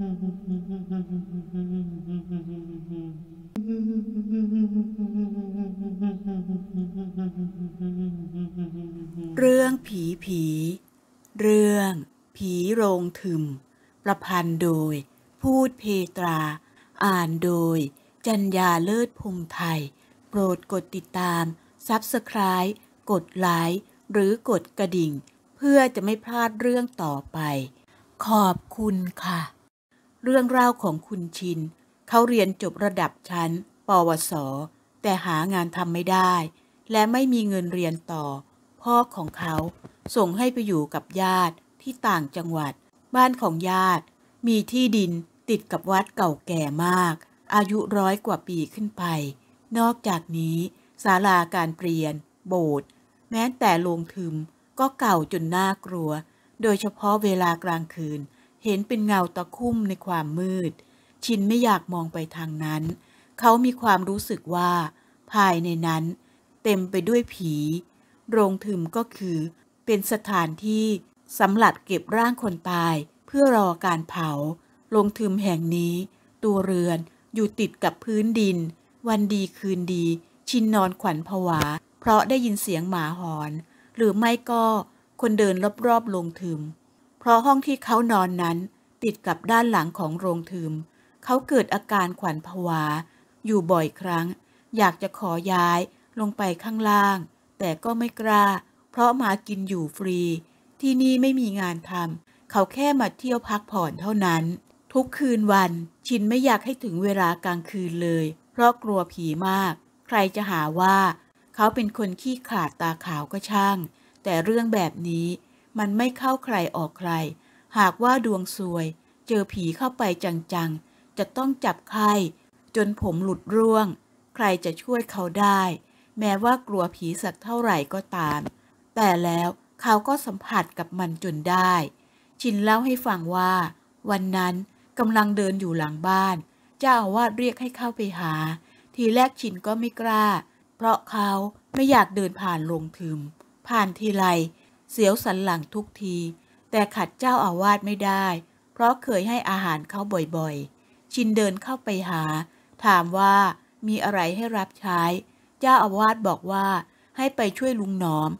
เรื่องผีผี เรื่องผีโรงถึม ประพันธ์โดย พูดเพตรา อ่านโดย จัญญาเลิศพงไทย โปรดกดติดตามซับสไคร b กดไลค์ หรือกดกระดิ่ง เพื่อจะไม่พลาดเรื่องต่อไป ขอบคุณค่ะเรื่องราวของคุณชิน เขาเรียนจบระดับชั้น ปวส แต่หางานทำไม่ได้ และไม่มีเงินเรียนต่อ พ่อของเขาส่งให้ไปอยู่กับญาติที่ต่างจังหวัด บ้านของญาติ มีที่ดินติดกับวัดเก่าแก่มาก อายุร้อยกว่าปีขึ้นไป นอกจากนี้ศาลาการเปลี่ยน โบสถ์แม้แต่โรงทึม ก็เก่าจนน่ากลัว โดยเฉพาะเวลากลางคืนเห็นเป็นเงาตะคุ่มในความมืด ชินไม่อยากมองไปทางนั้น เขามีความรู้สึกว่า ภายในนั้นเต็มไปด้วยผี โรงถึมก็คือ เป็นสถานที่สำหรับเก็บร่างคนตายเพื่อรอการเผา โรงถึมแห่งนี้ ตัวเรือนอยู่ติดกับพื้นดิน วันดีคืนดี ชินนอนขวัญผวา เพราะได้ยินเสียงหมาหอน หรือไม่ก็คนเดินรอบๆโรงถึมเพราะห้องที่เขานอนนั้น ติดกับด้านหลังของโรงทึม เขาเกิดอาการขวัญผวา อยู่บ่อยครั้ง อยากจะขอย้าย ลงไปข้างล่าง แต่ก็ไม่กล้า เพราะมากินอยู่ฟรี ที่นี่ไม่มีงานทำเขาแค่มาเที่ยวพักผ่อนเท่านั้น ทุกคืนวันชินไม่อยากให้ถึงเวลากลางคืนเลย เพราะกลัวผีมาก ใครจะหาว่า เขาเป็นคนขี้ขาดตาขาวก็ช่าง แต่เรื่องแบบนี้มันไม่เข้าใครออกใคร หากว่าดวงซวย เจอผีเข้าไปจังๆ จะต้องจับไข้จนผมหลุดร่วง ใครจะช่วยเขาได้ แม้ว่ากลัวผีสักเท่าไหร่ก็ตาม แต่แล้วเขาก็สัมผัสกับมันจนได้ ชินเล่าให้ฟังว่า วันนั้นกำลังเดินอยู่หลังบ้าน เจ้าอาวาสเรียกให้เข้าไปหา ทีแรกชินก็ไม่กล้า เพราะเขาไม่อยากเดินผ่านลงถึม ผ่านทีไรเสียวสันหลังทุกที แต่ขัดเจ้าอาวาสไม่ได้ เพราะเคยให้อาหารเขาบ่อยๆ ชินเดินเข้าไปหา ถามว่ามีอะไรให้รับใช้ เจ้าอาวาสบอกว่าให้ไปช่วยลุงหนอม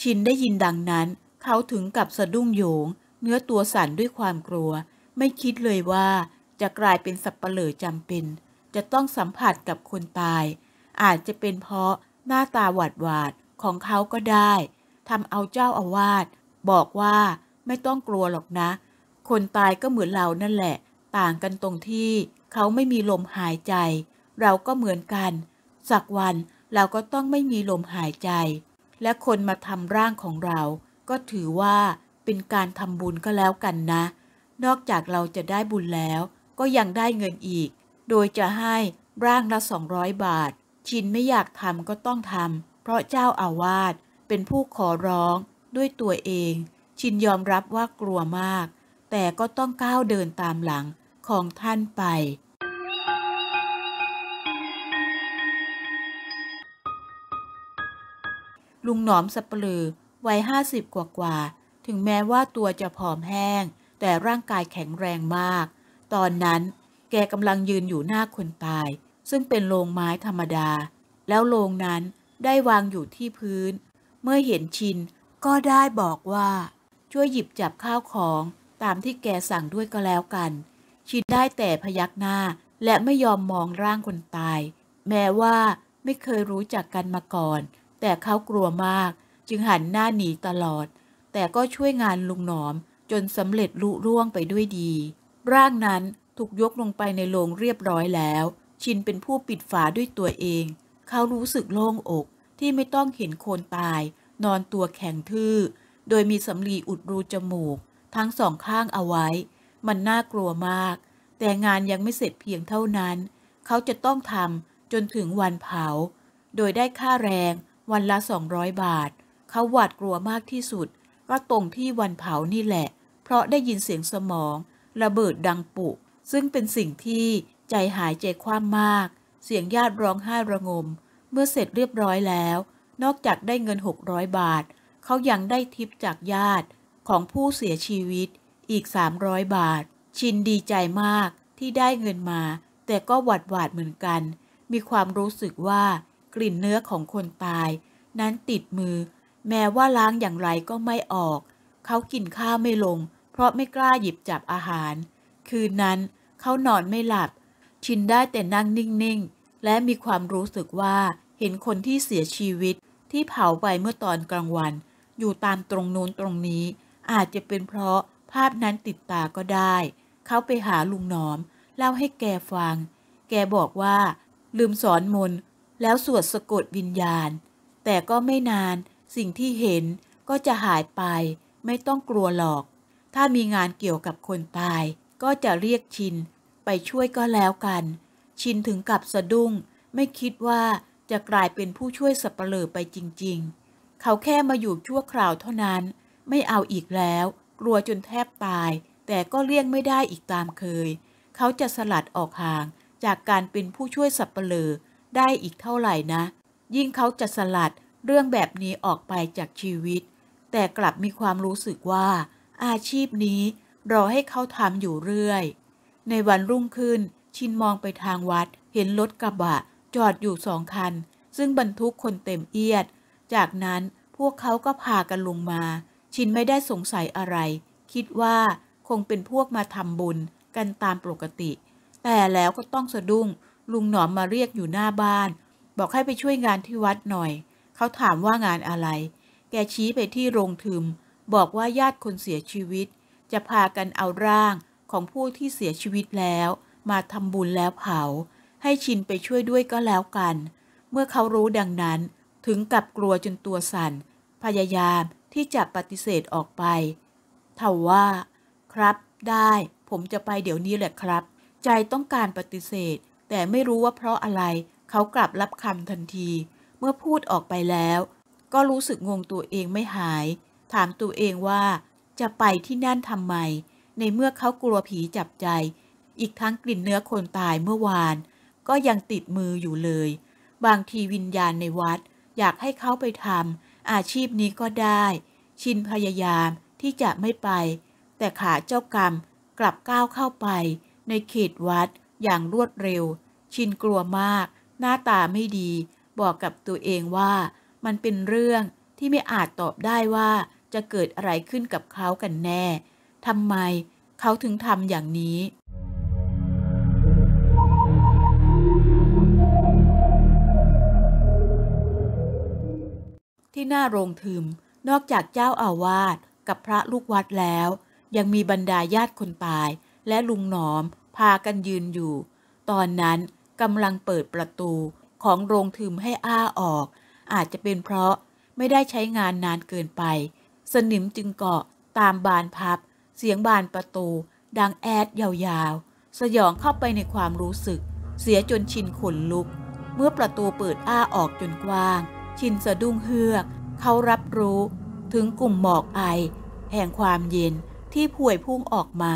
ชินได้ยินดังนั้น เขาถึงกับสะดุ้งโยง เนื้อตัวสั่นด้วยความกลัว ไม่คิดเลยว่า จะกลายเป็นสับเปลือจำเป็น จะต้องสัมผัสกับคนตาย อาจจะเป็นเพราะหน้าตาหวาดหวาดของเขาก็ได้ทำเอาเจ้าอาวาสบอกว่าไม่ต้องกลัวหรอกนะ คนตายก็เหมือนเรานั่นแหละ ต่างกันตรงที่เขาไม่มีลมหายใจ เราก็เหมือนกัน สักวันเราก็ต้องไม่มีลมหายใจ และคนมาทำร่างของเรา ก็ถือว่าเป็นการทำบุญก็แล้วกันนะ นอกจากเราจะได้บุญแล้วก็ยังได้เงินอีก โดยจะให้ร่างละ200 บาท ชินไม่อยากทำก็ต้องทำเพราะเจ้าอาวาสเป็นผู้ขอร้องด้วยตัวเอง ชินยอมรับว่ากลัวมาก แต่ก็ต้องก้าวเดินตามหลังของท่านไป ลุงหนอมสเปลือวัยห้าสิบกว่ากว่า ถึงแม้ว่าตัวจะผอมแห้ง แต่ร่างกายแข็งแรงมาก ตอนนั้นแกกำลังยืนอยู่หน้าคนตาย ซึ่งเป็นโลงไม้ธรรมดา แล้วโลงนั้นได้วางอยู่ที่พื้นเมื่อเห็นชิน ก็ได้บอกว่า ช่วยหยิบจับข้าวของ ตามที่แกสั่งด้วยก็แล้วกัน ชินได้แต่พยักหน้าและไม่ยอมมองร่างคนตาย แม้ว่าไม่เคยรู้จักกันมาก่อน แต่เขากลัวมาก จึงหันหน้าหนีตลอด แต่ก็ช่วยงานลุงหนอมจนสำเร็จลุล่วงไปด้วยดี ร่างนั้นถูกยกลงไปในโลงเรียบร้อยแล้ว ชินเป็นผู้ปิดฝาด้วยตัวเอง เขารู้สึกโล่งอกที่ไม่ต้องเห็นโคนตายนอนตัวแข็งทื่อ โดยมีสำลีอุดรูจมูก ทั้งสองข้างเอาไว้ มันน่ากลัวมาก แต่งานยังไม่เสร็จเพียงเท่านั้น เขาจะต้องทำจนถึงวันเผา โดยได้ค่าแรงวันละ200บาท เขาหวาดกลัวมากที่สุด ก็ตรงที่วันเผานี่แหละ เพราะได้ยินเสียงสมอง ระเบิดดังปุ ซึ่งเป็นสิ่งที่ใจหายใจคว่ำมมาก เสียงญาติร้องไห้ระงม เมื่อเสร็จเรียบร้อยแล้วนอกจากได้เงิน 600 บาท เขายังได้ทิปจากญาติของผู้เสียชีวิตอีก 300 บาท ชินดีใจมากที่ได้เงินมา แต่ก็หวัดหวาดเหมือนกัน มีความรู้สึกว่ากลิ่นเนื้อของคนตายนั้นติดมือ แม้ว่าล้างอย่างไรก็ไม่ออก เขากินข้าวไม่ลง เพราะไม่กล้าหยิบจับอาหาร คืนนั้นเขานอนไม่หลับ ชินได้แต่นั่งนิ่งๆ และมีความรู้สึกว่าเห็นคนที่เสียชีวิตที่เผาไปเมื่อตอนกลางวัน อยู่ตามตรงโน้นตรงนี้ อาจจะเป็นเพราะภาพนั้นติดตาก็ได้ เขาไปหาลุงหนอม เล่าให้แกฟัง แกบอกว่า ลืมสอนมนแล้วสวดสะกดวิญญาณ แต่ก็ไม่นานสิ่งที่เห็นก็จะหายไป ไม่ต้องกลัวหรอก ถ้ามีงานเกี่ยวกับคนตาย ก็จะเรียกชิน ไปช่วยก็แล้วกัน ชินถึงกับสะดุ้งไม่คิดว่าจะกลายเป็นผู้ช่วยสับเปลือไปจริง ๆ เขาแค่มาอยู่ชั่วคราวเท่านั้น ไม่เอาอีกแล้ว กลัวจนแทบตาย แต่ก็เลี่ยงไม่ได้อีกตามเคย เขาจะสลัดออกห่างจากการเป็นผู้ช่วยสับเปลือได้อีกเท่าไหร่นะ ยิ่งเขาจะสลัดเรื่องแบบนี้ออกไปจากชีวิต แต่กลับมีความรู้สึกว่า อาชีพนี้ รอให้เขาทำอยู่เรื่อย ในวันรุ่งขึ้นชินมองไปทางวัดเห็นรถกระบะจอดอยู่สองคัน ซึ่งบรรทุกคนเต็มเอียด จากนั้นพวกเขาก็พากันลงมา ชินไม่ได้สงสัยอะไร คิดว่าคงเป็นพวกมาทำบุญกันตามปกติ แต่แล้วก็ต้องสะดุ้งลุงหนอมมาเรียกอยู่หน้าบ้าน บอกให้ไปช่วยงานที่วัดหน่อย เขาถามว่างานอะไร แกชี้ไปที่โรงทึม บอกว่าญาติคนเสียชีวิต จะพากันเอาร่างของผู้ที่เสียชีวิตแล้ว มาทำบุญแล้วเผาให้ชิน ไปช่วยด้วยก็แล้วกัน เมื่อเขารู้ดังนั้น ถึงกับกลัวจนตัวสัน่นพยายามที่จะปฏิเสธออกไปทว่า ครับ ได้ ผมจะไปเดี๋ยวนี้แหละครับ ใจต้องการปฏิเสธ แต่ไม่รู้ว่าเพราะอะไร เขากลับรับคำทันที เมื่อพูดออกไปแล้ว ก็รู้สึกงงตัวเองไม่หาย ถามตัวเองว่าจะไปที่นั่นทำไมในเมื่อเขากลัวผีจับใจ อีกทั้งกลิ่นเนื้อคนตายเมื่อวานก็ยังติดมืออยู่เลย บางทีวิญญาณในวัด อยากให้เขาไปทำอาชีพนี้ก็ได้ ชินพยายามที่จะไม่ไป แต่ขาเจ้ากรรม กลับก้าวเข้าไป ในเขตวัดอย่างรวดเร็ว ชินกลัวมาก หน้าตาไม่ดี บอกกับตัวเองว่ามันเป็นเรื่องที่ไม่อาจตอบได้ว่าจะเกิดอะไรขึ้นกับเขากันแน่ทำไมเขาถึงทำอย่างนี้ที่หน้าโรงถึม นอกจากเจ้าอาวาสกับพระลูกวัดแล้ว ยังมีบรรดาญาติคนตาย และลุงหนอม พากันยืนอยู่ ตอนนั้นกำลังเปิดประตูของโรงถึมให้อ้าออก อาจจะเป็นเพราะไม่ได้ใช้งานนานเกินไป สนิมจึงเกาะตามบานพับ เสียงบานประตู ดังแอดยาวๆ สยองเข้าไปในความรู้สึก เสียจนชินขนลุก เมื่อประตูเปิดอ้าออกจนกว้างชินสะดุ้งเฮือก เขารับรู้ถึงกลุ่มหมอกไอ แห่งความเย็นที่พวยพุ่งออกมา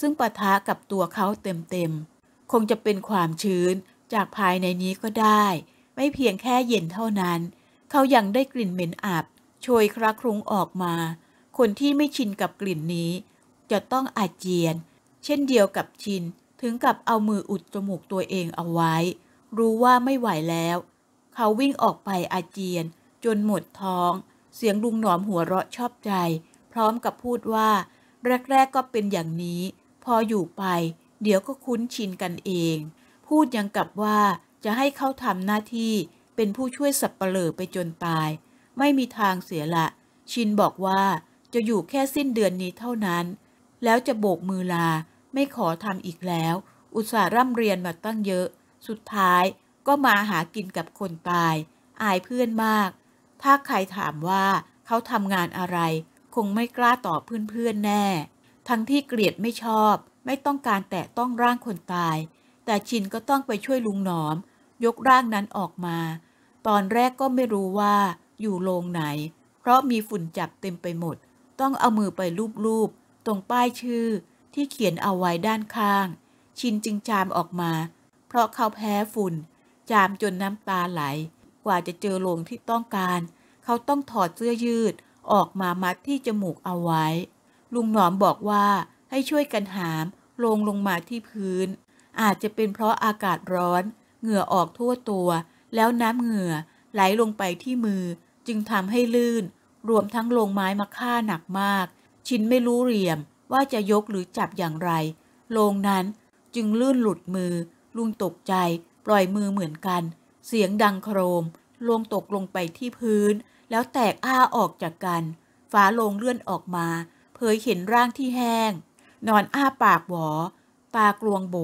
ซึ่งปะทะกับตัวเขาเต็มๆ คงจะเป็นความชื้นจากภายในนี้ก็ได้ ไม่เพียงแค่เย็นเท่านั้น เขายังได้กลิ่นเหม็นอับโชยคระครุงออกมา คนที่ไม่ชินกับกลิ่นนี้ จะต้องอาเจียน เช่นเดียวกับชิน ถึงกับเอามืออุดจมูกตัวเองเอาไว้ รู้ว่าไม่ไหวแล้วเขาวิ่งออกไปอาเจียน จนหมดท้อง เสียงลุงหนอมหัวเราะชอบใจ พร้อมกับพูดว่า แรก ๆก็เป็นอย่างนี้ พออยู่ไป เดี๋ยวก็คุ้นชินกันเอง พูดยังกับว่าจะให้เขาทำหน้าที่เป็นผู้ช่วยสับเปลือไปจนตาย ไม่มีทางเสียละ ชินบอกว่าจะอยู่แค่สิ้นเดือนนี้เท่านั้น แล้วจะโบกมือลา ไม่ขอทำอีกแล้ว อุตส่าห์ร่ำเรียนมาตั้งเยอะ สุดท้ายก็มาหากินกับคนตายอายเพื่อนมาก ถ้าใครถามว่าเขาทำงานอะไร คงไม่กล้าตอบเพื่อนๆแน่ ทั้งที่เกลียดไม่ชอบไม่ต้องการ แตะต้องร่างคนตาย แต่ชินก็ต้องไปช่วยลุงหนอม ยกร่างนั้นออกมา ตอนแรกก็ไม่รู้ว่าอยู่โรงไหน เพราะมีฝุ่นจับเต็มไปหมด ต้องเอามือไปลูบๆตรงป้ายชื่อที่เขียนเอาไว้ด้านข้าง ชินจึงจามออกมา เพราะเขาแพ้ฝุ่นจามจนน้ำตาไหล กว่าจะเจอโลงที่ต้องการ เขาต้องถอดเสื้อยืดออกมามัดที่จมูกเอาไว้ ลุงหนอมบอกว่าให้ช่วยกันหามลงลงมาที่พื้น อาจจะเป็นเพราะอากาศร้อน เหงื่อออกทั่วตัว แล้วน้ำเหงื่อไหลลงไปที่มือจึงทำให้ลื่น รวมทั้งลงไม้มาฆ่าหนักมาก ชินไม่รู้เหลี่ยมว่าจะยกหรือจับอย่างไรลงนั้นจึงลื่นหลุดมือ ลุงตกใจล่อยมือเหมือนกัน เสียงดังโครม ลงตกลงไปที่พื้น แล้วแตกอ้าออกจากกัน ฟ้าลงเลื่อนออกมา เผยเห็นร่างที่แห้ง นอนอ้าปากหวอตากลวงโบ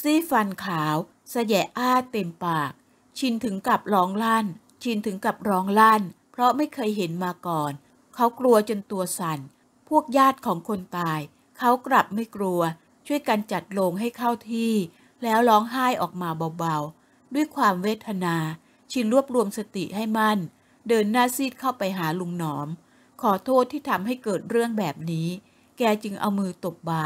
ซี่ฟันขาวสแยะอ้าเต็มปาก ชินถึงกับร้องลั่น ชินถึงกับร้องลั่น เพราะไม่เคยเห็นมาก่อน เขากลัวจนตัวสัน่น พวกญาติของคนตาย เขากลับไม่กลัว ช่วยกันจัดโลงให้เข้าที่แล้วร้องไห้ออกมาเบาๆ ด้วยความเวทนา ชินรวบรวมสติให้มัน่น เดินหน้าซีดเข้าไปหาลุงหนอม ขอโทษที่ทำให้เกิดเรื่องแบบนี้ แกจึงเอามือตบบา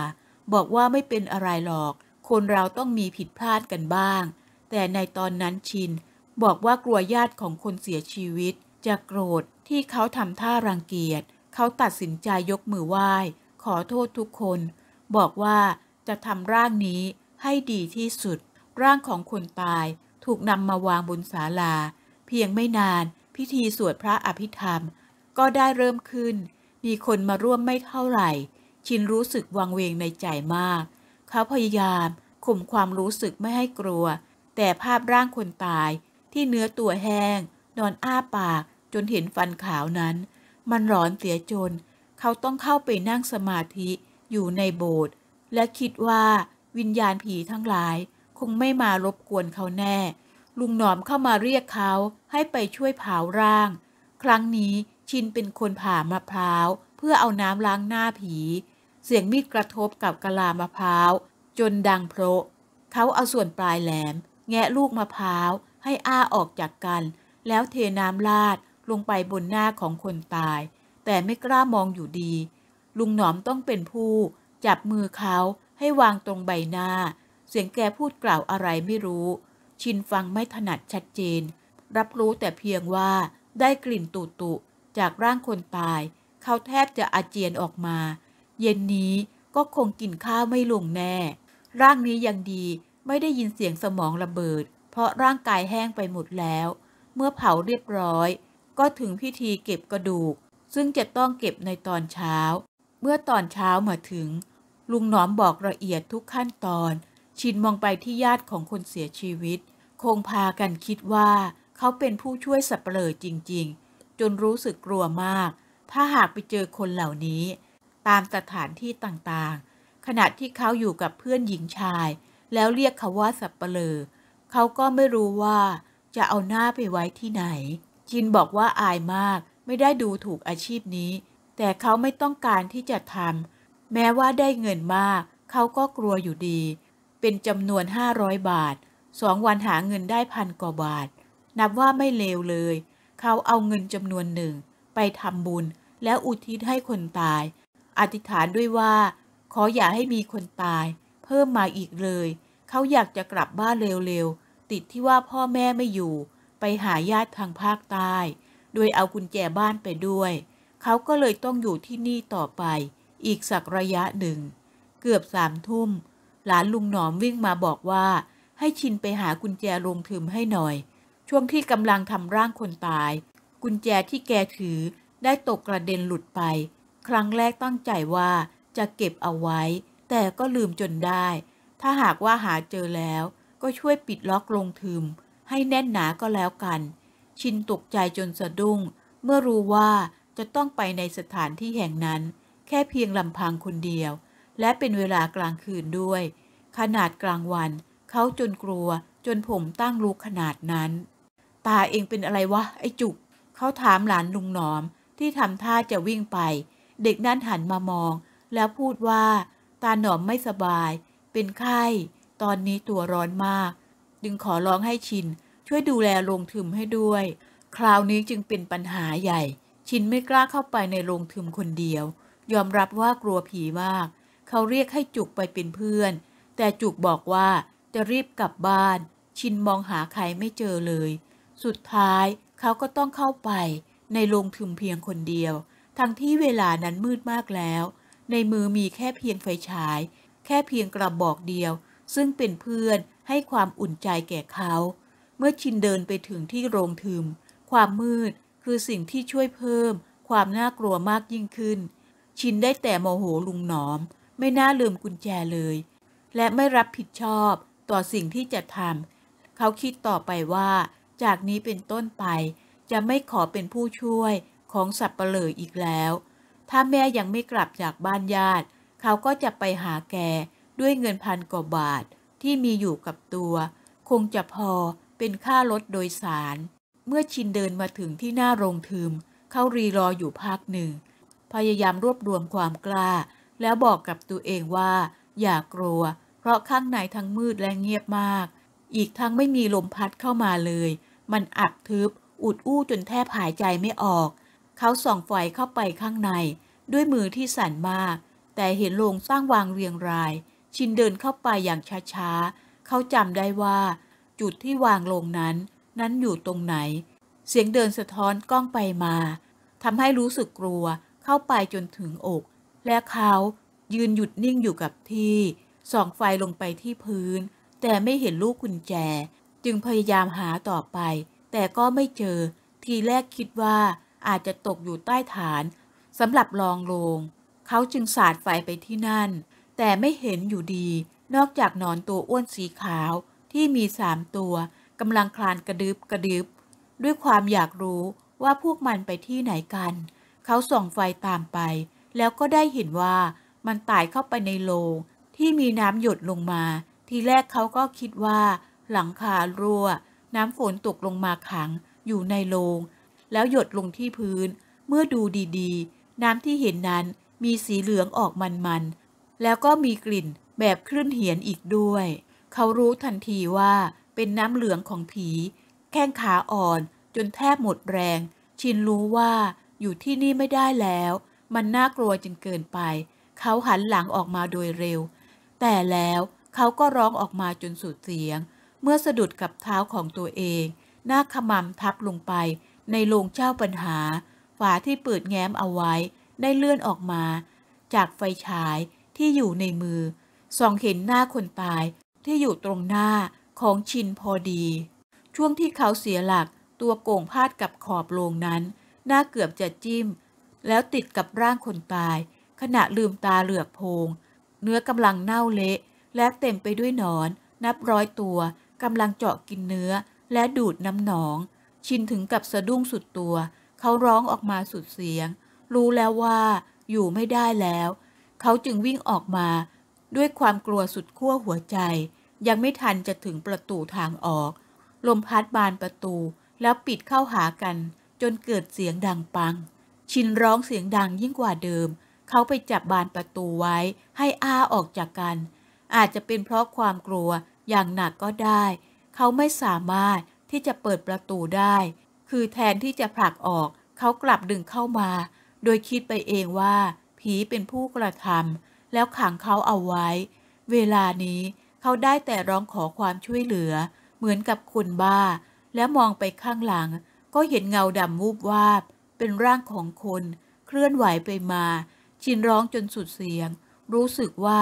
บอกว่าไม่เป็นอะไรหรอก คนเราต้องมีผิดพลาดกันบ้าง แต่ในตอนนั้นชิน บอกว่ากลัวญาติของคนเสียชีวิต จะโกรธที่เขาทำท่ารังเกียจ เขาตัดสินใจยกมือไหว้ ขอโทษทุกคน บอกว่าจะทำร่างนี้ให้ดีที่สุด ร่างของคนตายถูกนำมาวางบนศาลา เพียงไม่นานพิธีสวดพระอภิธรรม ก็ได้เริ่มขึ้น มีคนมาร่วมไม่เท่าไหร่ ชินรู้สึกวังเวงในใจมาก เขาพยายามข่มความรู้สึกไม่ให้กลัว แต่ภาพร่างคนตาย ที่เนื้อตัวแห้งนอนอ้าปากจนเห็นฟันขาวนั้น มันร้อนเสียจน เขาต้องเข้าไปนั่งสมาธิอยู่ในโบสถ์และคิดว่าวิญญาณผีทั้งหลาย คงไม่มารบกวนเขาแน่ ลุงหนอมเข้ามาเรียกเขาให้ไปช่วยเผาร่าง ครั้งนี้ชินเป็นคนผ่ามะพร้าวเพื่อเอาน้ำล้างหน้าผี เสียงมีดกระทบกับกะลามะพร้าวจนดังโพะเขาเอาส่วนปลายแหลม แงะลูกมะพร้าวให้อ้าออกจากกัน แล้วเทน้ำลาดลงไปบนหน้าของคนตาย แต่ไม่กล้ามองอยู่ดี ลุงหนอมต้องเป็นผู้ จับมือเขาให้วางตรงใบหน้า เสียงแกพูดกล่าวอะไรไม่รู้ ชินฟังไม่ถนัดชัดเจน รับรู้แต่เพียงว่าได้กลิ่นตุตุจากร่างคนตาย เขาแทบจะอาเจียนออกมา เย็นนี้ก็คงกินข้าวไม่ลงแน่ ร่างนี้ยังดีไม่ได้ยินเสียงสมองระเบิด เพราะร่างกายแห้งไปหมดแล้ว เมื่อเผาเรียบร้อย ก็ถึงพิธีเก็บกระดูก ซึ่งจะต้องเก็บในตอนเช้า เมื่อตอนเช้ามาถึงลุงหนอมบอกละเอียดทุกขั้นตอน ชินมองไปที่ญาติของคนเสียชีวิต คงพากันคิดว่าเขาเป็นผู้ช่วยสับเปลอจริง ๆ จนรู้สึกกลัวมาก ถ้าหากไปเจอคนเหล่านี้ ตามสถานที่ต่างๆ ขณะที่เขาอยู่กับเพื่อนหญิงชาย แล้วเรียกเขาว่าสับเปลอเขาก็ไม่รู้ว่าจะเอาหน้าไปไว้ที่ไหนชินบอกว่าอายมาก ไม่ได้ดูถูกอาชีพนี้ แต่เขาไม่ต้องการที่จะทำแม้ว่าได้เงินมาก เขาก็กลัวอยู่ดี เป็นจำนวนห้าร้อยบาท สองวันหาเงินได้พันกว่าบาท นับว่าไม่เลวเลย เขาเอาเงินจำนวนหนึ่ง ไปทำบุญแล้วอุทิศให้คนตาย อธิษฐานด้วยว่าขออย่าให้มีคนตาย เพิ่มมาอีกเลย เขาอยากจะกลับบ้านเร็วๆ ติดที่ว่าพ่อแม่ไม่อยู่ ไปหาญาติทางภาคใต้ โดยเอากุญแจบ้านไปด้วยเขาก็เลยต้องอยู่ที่นี่ต่อไปอีกสักระยะหนึ่ง เกือบสามทุ่ม หลานลุงหนอมวิ่งมาบอกว่า ให้ชินไปหากุญแจลงถึมให้หน่อย ช่วงที่กำลังทำร่างคนตาย กุญแจที่แกถือได้ตกกระเด็นหลุดไป ครั้งแรกตั้งใจว่าจะเก็บเอาไว้ แต่ก็ลืมจนได้ ถ้าหากว่าหาเจอแล้วก็ช่วยปิดล็อกลงทึม ให้แน่นหนาก็แล้วกัน ชินตกใจจนสะดุ้ง เมื่อรู้ว่าจะต้องไปในสถานที่แห่งนั้นแค่เพียงลำพังคนเดียว และเป็นเวลากลางคืนด้วย ขนาดกลางวัน เขาจนกลัวจนผมตั้งลุกขนาดนั้น ตาเองเป็นอะไรวะ ไอ้จุกเขาถามหลานลุงหนอม ที่ทำท่าจะวิ่งไป เด็กนั่นหันมามอง แล้วพูดว่า ตาหนอมไม่สบาย เป็นไข้ตอนนี้ตัวร้อนมาก ดึงขอร้องให้ชิน ช่วยดูแลโรงถึมให้ด้วย คราวนี้จึงเป็นปัญหาใหญ่ ชินไม่กล้าเข้าไปในโรงถึมคนเดียวยอมรับว่ากลัวผีมาก เขาเรียกให้จุกไปเป็นเพื่อน แต่จุกบอกว่าจะรีบกลับบ้าน ชินมองหาใครไม่เจอเลย สุดท้ายเขาก็ต้องเข้าไปในโรงถึมเพียงคนเดียว ทั้งที่เวลานั้นมืดมากแล้ว ในมือมีแค่เพียงไฟฉาย แค่เพียงกระบอกเดียว ซึ่งเป็นเพื่อนให้ความอุ่นใจแก่เขา เมื่อชินเดินไปถึงที่โรงถึม ความมืดคือสิ่งที่ช่วยเพิ่ม ความน่ากลัวมากยิ่งขึ้นชินได้แต่โมโหลุงหนอม ไม่น่าลืมกุญแจเลย และไม่รับผิดชอบต่อสิ่งที่จะทำเขาคิดต่อไปว่าจากนี้เป็นต้นไป จะไม่ขอเป็นผู้ช่วยของสับเปลืออีกแล้ว ถ้าแม่ยังไม่กลับจากบ้านญาติ เขาก็จะไปหาแก ด้วยเงินพันกว่าบาทที่มีอยู่กับตัว คงจะพอเป็นค่ารถโดยสาร เมื่อชินเดินมาถึงที่หน้าโรงทึมเขารีรออยู่ภาคหนึ่งพยายามรวบรวมความกล้า แล้วบอกกับตัวเองว่า อย่ากลัว เพราะข้างในทั้งมืดและเงียบมาก อีกทั้งไม่มีลมพัดเข้ามาเลย มันอับทึบอุดอู้จนแทบหายใจไม่ออก เขาส่องไฟเข้าไปข้างใน ด้วยมือที่สั่นมาก แต่เห็นโลงสร้างวางเรียงราย ชินเดินเข้าไปอย่างช้าๆเขาจำได้ว่า จุดที่วางลงนั้น นั้นอยู่ตรงไหน เสียงเดินสะท้อนกล้องไปมาทำให้รู้สึกกลัวเข้าไปจนถึงอก และเขายืนหยุดนิ่งอยู่กับที่ส่องไฟลงไปที่พื้น แต่ไม่เห็นลูกกุญแจ จึงพยายามหาต่อไป แต่ก็ไม่เจอทีแรกคิดว่าอาจจะตกอยู่ใต้ฐานสำหรับรองลง เขาจึงสาดไฟไปที่นั่น แต่ไม่เห็นอยู่ดี นอกจากนอนตัวอ้วนสีขาวที่มีสามตัวกำลังคลานกระดึบกระดึบด้วยความอยากรู้ว่าพวกมันไปที่ไหนกันเขาส่องไฟตามไปแล้วก็ได้เห็นว่ามันตายเข้าไปในโลงที่มีน้ำหยดลงมา ทีแรกเขาก็คิดว่า หลังคารั่ว น้ำฝนตกลงมาขัง อยู่ในโลงแล้วหยดลงที่พื้น เมื่อดูดีๆ น้ำที่เห็นนั้นมีสีเหลืองออกมันๆแล้วก็มีกลิ่นแบบคลื่นเหียนอีกด้วย เขารู้ทันทีว่าเป็นน้ำเหลืองของผีแข้งขาอ่อน จนแทบหมดแรง ชินรู้ว่าอยู่ที่นี่ไม่ได้แล้ว มันน่ากลัวจนเกินไป เขาหันหลังออกมาโดยเร็ว แต่แล้วเขาก็ร้องออกมาจนสุดเสียง เมื่อสะดุดกับเท้าของตัวเอง หน้าขมำทับลงไปในโรงเจ้าปัญหา ฝาที่เปิดแง้มเอาไว้ได้เลื่อนออกมา จากไฟฉายที่อยู่ในมือส่องเห็นหน้าคนตายที่อยู่ตรงหน้าของชินพอดี ช่วงที่เขาเสียหลักตัวโก่งพาดกับขอบโรงนั้นหน้าเกือบจะจิ้ม แล้วติดกับร่างคนตาย ขณะลืมตาเหลือบโพง เนื้อกำลังเน่าเละ และเต็มไปด้วยหนอน นับร้อยตัวกำลังเจาะกินเนื้อและดูดน้ำหนอง ชินถึงกับสะดุ้งสุดตัว เขาร้องออกมาสุดเสียง รู้แล้วว่าอยู่ไม่ได้แล้ว เขาจึงวิ่งออกมา ด้วยความกลัวสุดขั้วหัวใจ ยังไม่ทันจะถึงประตูทางออก ลมพัดบานประตูแล้วปิดเข้าหากันจนเกิดเสียงดังปัง ชินร้องเสียงดังยิ่งกว่าเดิม เขาไปจับบานประตูไว้ ให้อ้าออกจากกัน อาจจะเป็นเพราะความกลัวอย่างหนักก็ได้ เขาไม่สามารถที่จะเปิดประตูได้ คือแทนที่จะ ผลักออก เขากลับดึงเข้ามา โดยคิดไปเองว่า ผีเป็นผู้กระทำแล้วขังเขาเอาไว้ เวลานี้ เขาได้แต่ร้องขอความช่วยเหลือ เหมือนกับคนบ้า และมองไปข้างหลังก็เห็นเงาดำมูบวาบเป็นร่างของคน เคลื่อนไหวไปมา ชินร้องจนสุดเสียง รู้สึกว่า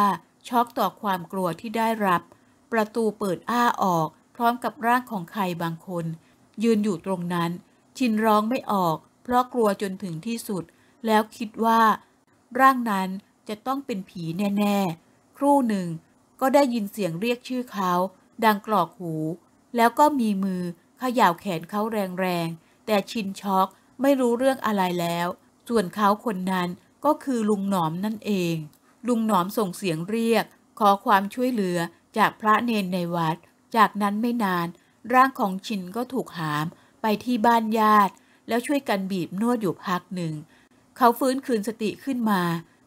ช็อกต่อความกลัวที่ได้รับ ประตูเปิดอ้าออกพร้อมกับร่างของใครบางคน ยืนอยู่ตรงนั้น ชินร้องไม่ออก เพราะกลัวจนถึงที่สุด แล้วคิดว่าร่างนั้นจะต้องเป็นผีแน่ ๆ ครู่หนึ่ง ก็ได้ยินเสียงเรียกชื่อเขา ดังกรอกหู แล้วก็มีมือขย่าวแขนเขาแรงๆแต่ชินช็อกไม่รู้เรื่องอะไรแล้ว ส่วนเขาคนนั้นก็คือลุงหนอมนั่นเอง ลุงหนอมส่งเสียงเรียก ขอความช่วยเหลือจากพระเนนในวัด จากนั้นไม่นาน ร่างของชินก็ถูกหาม ไปที่บ้านญาติ แล้วช่วยกันบีบนวดอยู่พักหนึ่ง เขาฟื้นคืนสติขึ้นมา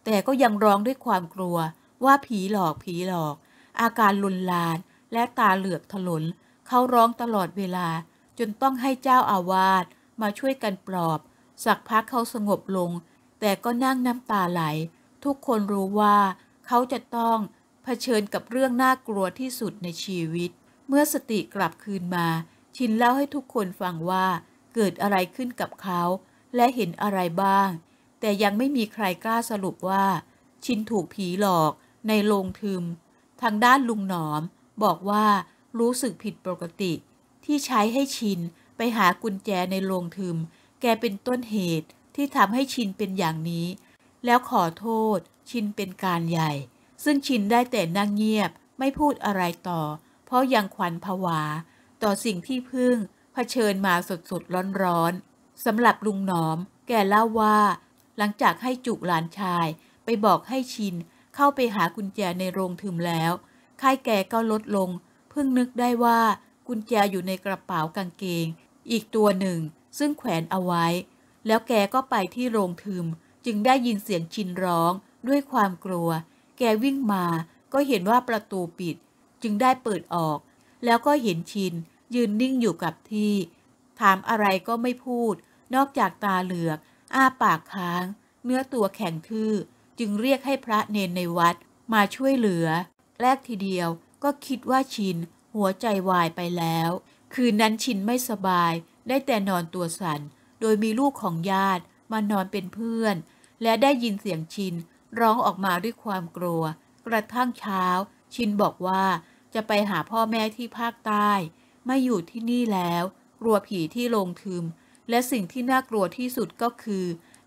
แต่ก็ยังร้องด้วยความกลัวว่าผีหลอกผีหลอก อาการลุนลานและตาเหลือกถลน เขาร้องตลอดเวลาจนต้องให้เจ้าอาวาสมาช่วยกันปลอบ สักพักเขาสงบลง แต่ก็นั่งน้ำตาไหล ทุกคนรู้ว่า เขาจะต้องเผชิญกับเรื่องน่ากลัวที่สุดในชีวิต เมื่อสติกลับคืนมา ชินเล่าให้ทุกคนฟังว่าเกิดอะไรขึ้นกับเขา และเห็นอะไรบ้าง แต่ยังไม่มีใครกล้าสรุปว่า ชินถูกผีหลอกในโรงทึม ทางด้านลุงหนอม บอกว่ารู้สึกผิดปกติที่ใช้ให้ชิน ไปหากุญแจในโรงทึม แกเป็นต้นเหตุที่ทำให้ชินเป็นอย่างนี้ แล้วขอโทษชินเป็นการใหญ่ ซึ่งชินได้แต่นั่งเงียบไม่พูดอะไรต่อ เพราะยังขวัญผวา ต่อสิ่งที่พึ่งเผชิญมาสดสดร้อนๆสำหรับลุงหนอมแกเล่าว่า หลังจากให้จุหลานชาย ไปบอกให้ชินเข้าไปหากุญแจในโรงถึมแล้วค่ายแกก็ลดลงเพิ่งนึกได้ว่ากุญแจอยู่ในกระเป๋ากางเกง อีกตัวหนึ่งซึ่งแขวนเอาไว้ แล้วแกก็ไปที่โรงทึม จึงได้ยินเสียงชินร้องด้วยความกลัว แกวิ่งมา ก็เห็นว่าประตูปิด จึงได้เปิดออก แล้วก็เห็นชิน ยืนนิ่งอยู่กับที่ ถามอะไรก็ไม่พูด นอกจากตาเหลือก อ้าปากค้าง เนื้อตัวแข็งทื่อ จึงเรียกให้พระเนนในวัดมาช่วยเหลือ แรกทีเดียวก็คิดว่าชินหัวใจวายไปแล้ว คืนนั้นชินไม่สบายได้แต่นอนตัวสัน่นโดยมีลูกของญาติมานอนเป็นเพื่อน และได้ยินเสียงชิน ร้องออกมาด้วยความกลัว กระทั่งเช้า ชินบอกว่าจะไปหาพ่อแม่ที่ภาคใต้ ไม่อยู่ที่นี่แล้วกลัวผีที่ลงทึม และสิ่งที่น่ากลัวที่สุดก็คือ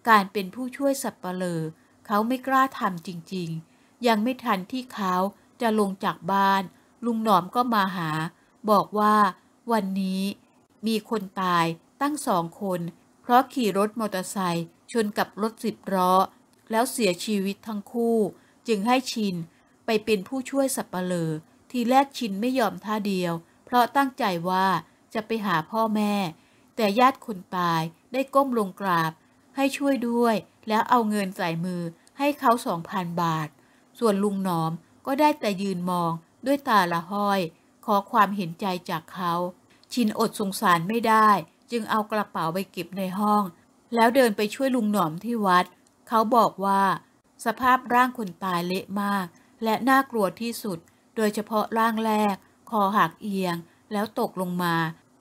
การเป็นผู้ช่วยสับปเปลอ เขาไม่กล้าทำจริงๆ ยังไม่ทันที่เขาจะลงจากบ้านลุงหนอมก็มาหา บอกว่า วันนี้มีคนตายตั้งสองคน เพราะขี่รถมอเตอร์ไซค์ชนกับรถสิบล้อ แล้วเสียชีวิตทั้งคู่ จึงให้ชิน ไปเป็นผู้ช่วยสับปะเลอทีแรกชินไม่ยอมท่าเดียว เพราะตั้งใจว่าจะไปหาพ่อแม่ แต่ญาติคนตายได้ก้มลงกราบ ให้ช่วยด้วย แล้วเอาเงินใส่มือให้เขาสองพันบาท ส่วนลุงหนอมก็ได้แต่ยืนมองด้วยตาละห้อย ขอความเห็นใจจากเขา ชินอดสงสารไม่ได้ จึงเอากระเป๋าไปเก็บในห้อง แล้วเดินไปช่วยลุงหนอมที่วัด เขาบอกว่า สภาพร่างคนตายเละมาก และน่ากลัวที่สุด โดยเฉพาะร่างแรกคอหักเอียง แล้วตกลงมา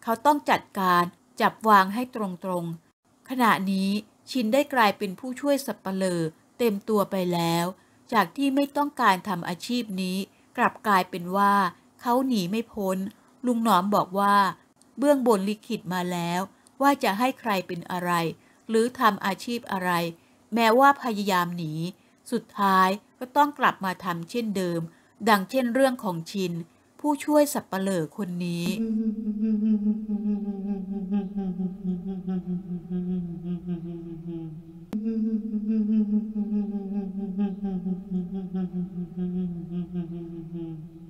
เขาต้องจัดการ จับวางให้ตรงๆ ขณะนี้ชินได้กลายเป็นผู้ช่วยสับปเปลอ เต็มตัวไปแล้ว จากที่ไม่ต้องการทำอาชีพนี้กลับกลายเป็นว่า เขาหนีไม่พ้น ลุงหนอมบอกว่า เบื้องบนลิขิตมาแล้ว ว่าจะให้ใครเป็นอะไร หรือทำอาชีพอะไร แม้ว่าพยายามหนี สุดท้ายก็ต้องกลับมาทำเช่นเดิม ดังเช่นเรื่องของชิน ผู้ช่วยสับปเปลอคนนี้ Thank you.